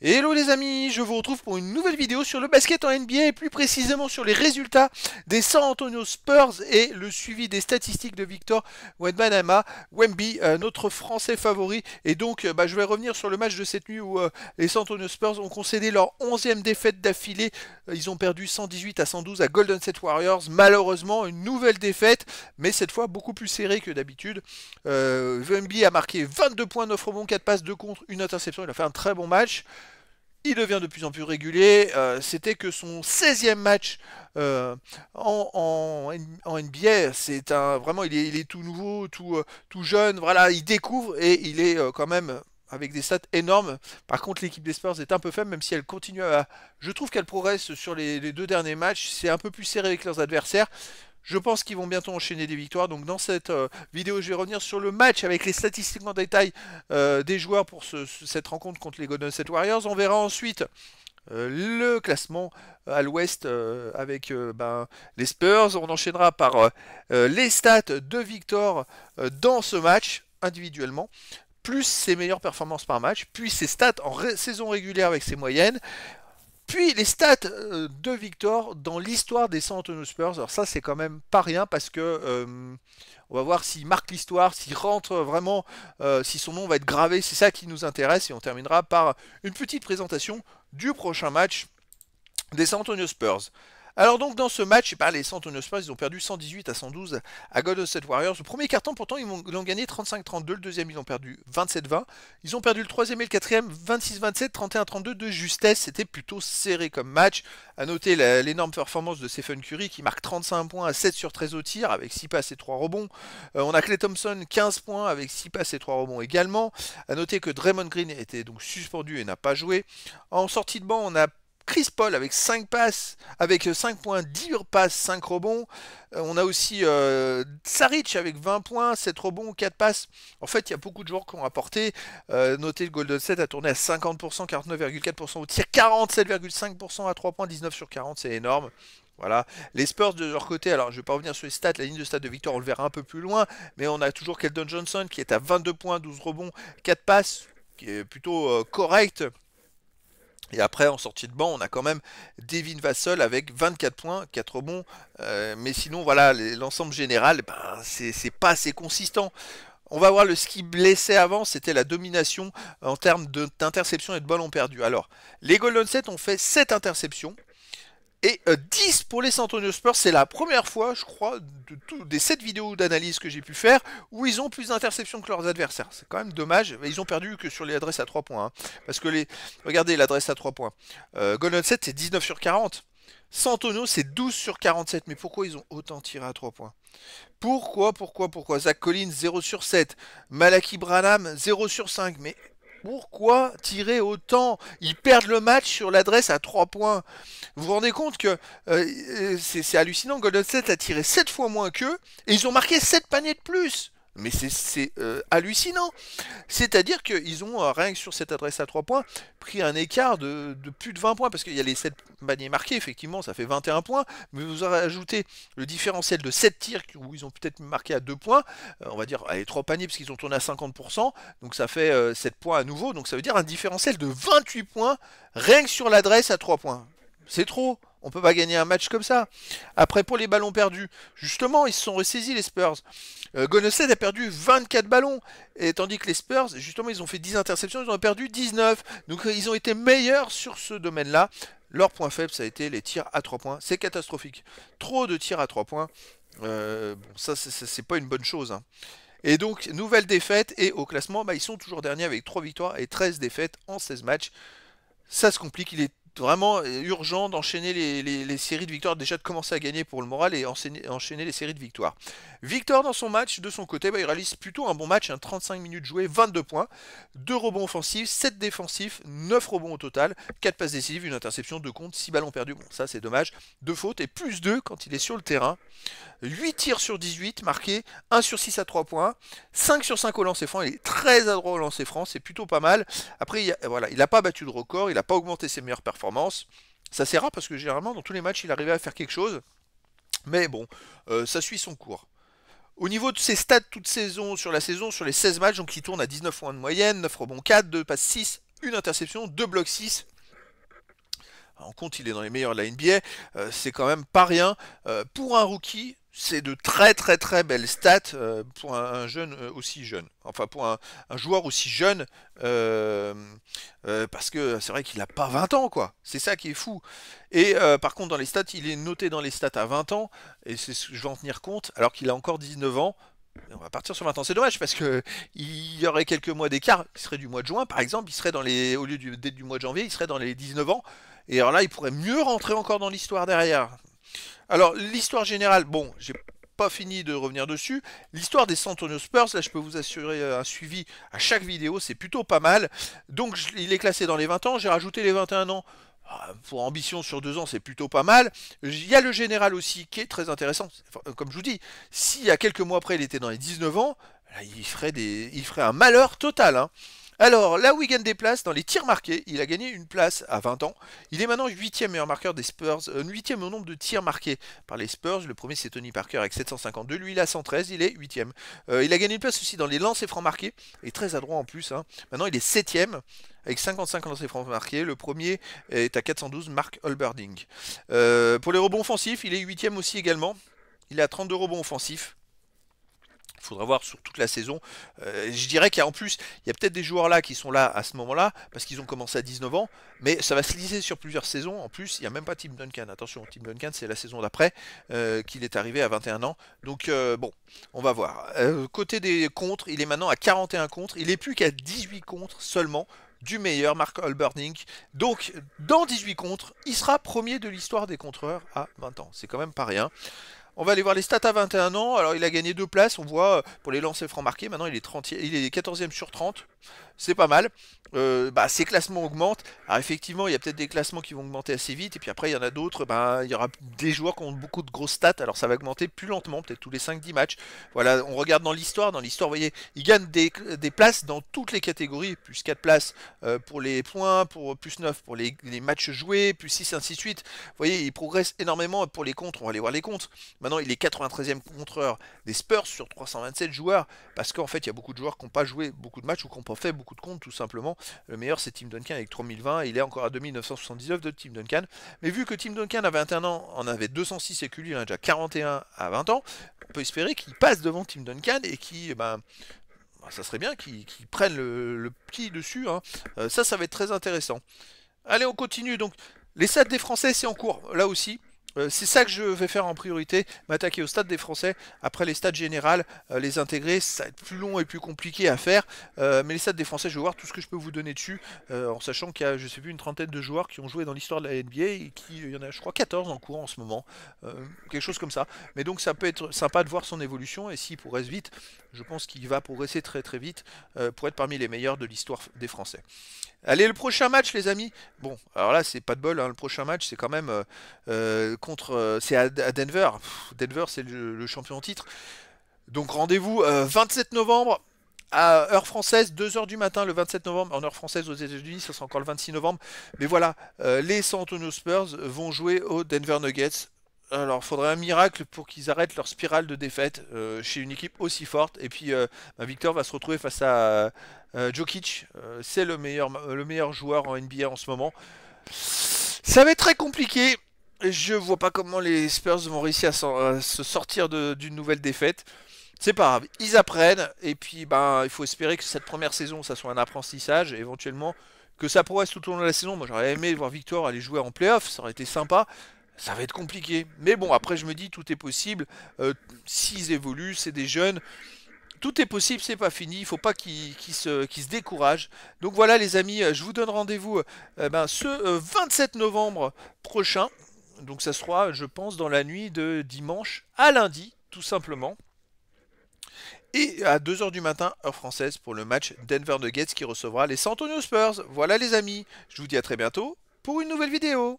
Hello les amis, je vous retrouve pour une nouvelle vidéo sur le basket en NBA et plus précisément sur les résultats des San Antonio Spurs et le suivi des statistiques de Victor Wembanyama, Wemby, euh, notre français favori. Et donc euh, bah, je vais revenir sur le match de cette nuit où euh, les San Antonio Spurs ont concédé leur 11e défaite d'affilée. Ils ont perdu 118 à 112 à Golden State Warriors. Malheureusement, une nouvelle défaite, mais cette fois beaucoup plus serrée que d'habitude. Wemby a marqué 22 points, 9 rebonds, 4 passes, 2 contre, 1 interception. Il a fait un très bon match devient de plus en plus régulier. Euh, c'était que son 16e match euh, en, en, NBA. C'est un vraiment, il est, tout nouveau, tout, euh, tout jeune. Voilà, il découvre et il est quand même avec des stats énormes. Par contre, l'équipe des Spurs est un peu faible, même si elle continue à. Je trouve qu'elle progresse sur les, les, deux derniers matchs. C'est un peu plus serré avec leurs adversaires. Je pense qu'ils vont bientôt enchaîner des victoires. Donc dans cette euh, vidéo, je vais revenir sur le match avec les statistiques en détail euh, des joueurs pour cette rencontre contre les Golden State Warriors. On verra ensuite euh, le classement à l'ouest avec ben, les Spurs. On enchaînera par les stats de Victor dans ce match individuellement plus ses meilleures performances par match, puis ses stats en saison régulière avec ses moyennes, puis les stats euh, de Victor dans l'histoire des San Antonio Spurs. Alors ça c'est quand même pas rien parce que euh, on va voir s'il marque l'histoire, s'il rentre vraiment, euh, si son nom va être gravé. C'est ça qui nous intéresse et on terminera par une petite présentation du prochain match des San Antonio Spurs. Alors donc dans ce match, eh ben, les San Antonio Spurs, ils ont perdu 118 à 112 à Golden State Warriors. Le premier carton, pourtant, ils ont gagné 35-32. Le deuxième, ils ont perdu 27-20. Ils ont perdu le troisième et le quatrième 26-27, 31-32 de justesse. C'était plutôt serré comme match. A noter l'énorme performance de Stephen Curry qui marque 35 points à 7 sur 13 au tir avec 6 passes et 3 rebonds. Euh, on a Clay Thompson 15 points avec 6 passes et 3 rebonds également. A noter que Draymond Green était donc suspendu et n'a pas joué. En sortie de banc, on a Chris Paul avec 5 passes, avec 5 euh, points, 10 passes, 5 rebonds. Euh, on a aussi euh, Saric avec 20 points, 7 rebonds, 4 passes. En fait, il y a beaucoup de joueurs qui ont apporté. Euh, notez le Golden 7 a tourné à 50%, 49,4% au tir, 47,5% à 3 points, 19 sur 40, c'est énorme. Voilà. Les Spurs de leur côté, alors je ne vais pas revenir sur les stats, la ligne de stats de victoire, on le verra un peu plus loin, mais on a toujours Keldon Johnson qui est à 22 points, 12 rebonds, 4 passes, qui est plutôt correct et après, en sortie de banc, on a quand même Devin Vassell avec 24 points, 4 bons euh, mais sinon, voilà, l'ensemble général, eh ben, c'est pas assez consistant. On va voir le ski blessé avant, c'était la domination en termes d'interception et de ballon perdu Alors, les Golden Set ont fait 7 interceptions, et 10 euh, pour les santonio Spurs. C'est la première fois, je crois, de des 7 vidéos d'analyse que j'ai pu faire, où ils ont plus d'interceptions que leurs adversaires. C'est quand même dommage. ils ont perdu que sur les adresses à 3 points. Hein. Parce que les. Regardez l'adresse à 3 points. Euh, Golden 7, c'est 19 sur 40. San c'est 12 sur 47. Mais pourquoi ils ont autant tiré à 3 points Pourquoi, pourquoi, pourquoi Zach Collins, 0 sur 7. Malaki Branham, 0 sur 5. Mais pourquoi tirer autant Ils perdent le match sur l'adresse à 3 points. Vous vous rendez compte que euh, euh, c'est hallucinant. Golden State a tiré 7 fois moins qu'eux et ils ont marqué 7 paniers de plus mais c'est euh, hallucinant. C'est-à-dire qu'ils ont, euh, rien que sur cette adresse à 3 points, pris un écart de, plus de 20 points, parce qu'il y a les 7 paniers marqués, effectivement, ça fait 21 points, mais vous aurez ajouté le différentiel de 7 tirs, où ils ont peut-être marqué à 2 points, euh, on va dire, les 3 paniers, parce qu'ils ont tourné à 50%, donc ça fait 7 points à nouveau, donc ça veut dire un différentiel de 28 points, rien que sur l'adresse à 3 points. C'est trop on peut pas gagner un match comme ça. Après, pour les ballons perdus, justement, ils se sont ressaisis, les Spurs. Euh, a perdu 24 ballons, et tandis que les Spurs, justement, ils ont fait 10 interceptions, ils ont perdu 19. Donc, euh, ils ont été meilleurs sur ce domaine-là. Leur point faible, ça a été les tirs à 3 points. C'est catastrophique. Trop de tirs à 3 points. Euh, bon, ça, c'est pas une bonne chose. Hein. Et donc, nouvelle défaite, et au classement, bah, ils sont toujours derniers avec 3 victoires et 13 défaites en 16 matchs. Ça se complique, il est vraiment euh, urgent d'enchaîner les, séries de victoires, déjà de commencer à gagner pour le moral et enchaîner, les séries de victoires. Victor dans son match, de son côté, bah, il réalise plutôt un bon match, un hein, 35 minutes jouées, 22 points, 2 rebonds offensifs, 7 défensifs, 9 rebonds au total, 4 passes décisives, une interception, 2 comptes, 6 ballons perdus, bon ça c'est dommage, 2 fautes et plus 2 quand il est sur le terrain, 8 tirs sur 18 marqués, 1 sur 6 à 3 points, 5 sur 5 au lancé franc, il est très adroit au lancé franc, c'est plutôt pas mal, après il voilà, il n'a pas battu de record, il n'a pas augmenté ses meilleures performances, ça c'est rare parce que généralement dans tous les matchs il arrivait à faire quelque chose. Mais bon, euh, ça suit son cours. Au niveau de ses stats toute saison, sur la saison, sur les 16 matchs, donc il tourne à 19 points de moyenne, 9 rebonds 4, 2 passes 6, 1 interception, 2 blocs 6. En compte, il est dans les meilleurs de la NBA, euh, c'est quand même pas rien. Euh, pour un rookie, c'est de très très très belles stats euh, pour un jeune euh, aussi jeune. Enfin pour un, joueur aussi jeune, euh, parce que c'est vrai qu'il n'a pas 20 ans quoi. C'est ça qui est fou. Et par contre dans les stats, il est noté dans les stats à 20 ans, et c'est ce que je vais en tenir compte, alors qu'il a encore 19 ans. On va partir sur 20 ans. C'est dommage parce que il y aurait quelques mois d'écart. Il serait du mois de juin, par exemple. Il serait dans les, au lieu du, du mois de janvier, il serait dans les 19 ans. Et alors là, il pourrait mieux rentrer encore dans l'histoire derrière. Alors, l'histoire générale, bon, j'ai pas fini de revenir dessus. L'histoire des San Spurs, là je peux vous assurer euh, un suivi à chaque vidéo, c'est plutôt pas mal. Donc il est classé dans les 20 ans, j'ai rajouté les 21 ans. Ah, pour ambition sur deux ans, c'est plutôt pas mal. Il y a le général aussi qui est très intéressant. Euh, comme je vous dis, s'il y a quelques mois après il était dans les 19 ans, il, ferait des... il ferait un malheur total. Hein. Alors, là où il gagne des places, dans les tirs marqués, il a gagné une place à 20 ans. Il est maintenant 8ème meilleur marqueur des Spurs, 8 euh, au nombre de tirs marqués par les Spurs. Le premier, c'est Tony Parker avec 752. Lui, il a 113, il est 8 euh, il a gagné une place aussi dans les lancers francs marqués. et très adroit en plus. Hein. Maintenant, il est 7ème avec 55 lancers francs marqués. Le premier est à 412, Mark Holberding. Euh, pour les rebonds offensifs, il est 8 aussi également. Il a 32 rebonds offensifs. Il faudra voir sur toute la saison. Euh, je dirais qu'en plus, il y a peut-être des joueurs là qui sont là à ce moment-là, parce qu'ils ont commencé à 19 ans, mais ça va se liser sur plusieurs saisons. En plus, il n'y a même pas Tim Duncan. Attention, Tim Duncan, c'est la saison d'après euh, qu'il est arrivé à 21 ans. Donc euh, bon, on va voir. côté des contres, il est maintenant à 41 contres. Il n'est plus qu'à 18 contres seulement du meilleur, Mark Holberning. Donc, dans 18 contres, il sera premier de l'histoire des contreurs à 20 ans. C'est quand même pas rien. On va aller voir les stats à 21 ans. Alors, il a gagné deux places. On voit, euh, pour les lancers francs marqués, maintenant, il est, 30 il est 14e sur 30 c'est pas mal. Euh, bah, ces classements augmentent. Alors effectivement, il y a peut-être des classements qui vont augmenter assez vite, et puis après, il y en a d'autres, ben il y aura des joueurs qui ont beaucoup de grosses stats, alors ça va augmenter plus lentement, peut-être tous les 5-10 matchs. Voilà, on regarde dans l'histoire, dans l'histoire, vous voyez, il gagne des, places dans toutes les catégories, plus 4 places euh, pour les points, pour plus 9 pour les, matchs joués, plus 6, ainsi de suite. Vous voyez, il progresse énormément pour les comptes, on va aller voir les comptes. Maintenant, il est 93e contreur des Spurs sur 327 joueurs, parce qu'en fait, il y a beaucoup de joueurs qui n'ont pas joué beaucoup de matchs ou qui fait beaucoup de comptes tout simplement. Le meilleur c'est Tim Duncan avec 3020 il est encore à 2979 de Tim Duncan. Mais vu que Tim Duncan avait 21 ans en avait 206 et que lui il a déjà 41 à 20 ans, on peut espérer qu'il passe devant Tim Duncan et qui eh ben, bah, ça serait bien qu'il prennent le, petit dessus. Hein. Euh, ça, ça va être très intéressant. Allez, on continue. Donc, les stats des Français, c'est en cours, là aussi. Euh, c'est ça que je vais faire en priorité, m'attaquer au stade des Français. Après les stades général, euh, les intégrer, ça va être plus long et plus compliqué à faire. Euh, mais les stades des Français, je vais voir tout ce que je peux vous donner dessus, en sachant qu'il y a, je sais plus, une trentaine de joueurs qui ont joué dans l'histoire de la NBA et qui, il y en a, je crois, 14 en cours en ce moment, quelque chose comme ça. Mais donc ça peut être sympa de voir son évolution et s'il progresse vite, je pense qu'il va progresser très très vite pour être parmi les meilleurs de l'histoire des Français. Allez, le prochain match, les amis. Bon, alors là, c'est pas de bol. Hein. Le prochain match, c'est quand même contre. Euh, c'est à, Denver. Denver, c'est le, champion titre. Donc rendez-vous 27 euh, novembre à heure française, 2h du matin le 27 novembre, en heure française aux États-Unis, ce sera encore le 26 novembre. Mais voilà, euh, les San Antonio Spurs vont jouer aux Denver Nuggets. Alors, faudrait un miracle pour qu'ils arrêtent leur spirale de défaite chez une équipe aussi forte. Et puis, euh, ben, Victor va se retrouver face à Jokic. c'est le meilleur, le meilleur joueur en NBA en ce moment. Ça va être très compliqué. Je vois pas comment les Spurs vont réussir à, se sortir d'une nouvelle défaite. C'est pas grave, ils apprennent et puis ben il faut espérer que cette première saison ça soit un apprentissage éventuellement que ça progresse tout au long de la saison. Moi j'aurais aimé voir Victor aller jouer en playoff, ça aurait été sympa. Ça va être compliqué. Mais bon, après je me dis tout est possible. Euh, s'ils évoluent, c'est des jeunes tout est possible, c'est pas fini, il faut pas qu'ils se, découragent. Donc voilà les amis, je vous donne rendez-vous euh, ben, ce 27 euh, novembre prochain donc ça sera, je pense, dans la nuit de dimanche à lundi, tout simplement. Et à 2h du matin, heure française, pour le match Denver Nuggets qui recevra les San Antonio Spurs. Voilà les amis, je vous dis à très bientôt pour une nouvelle vidéo.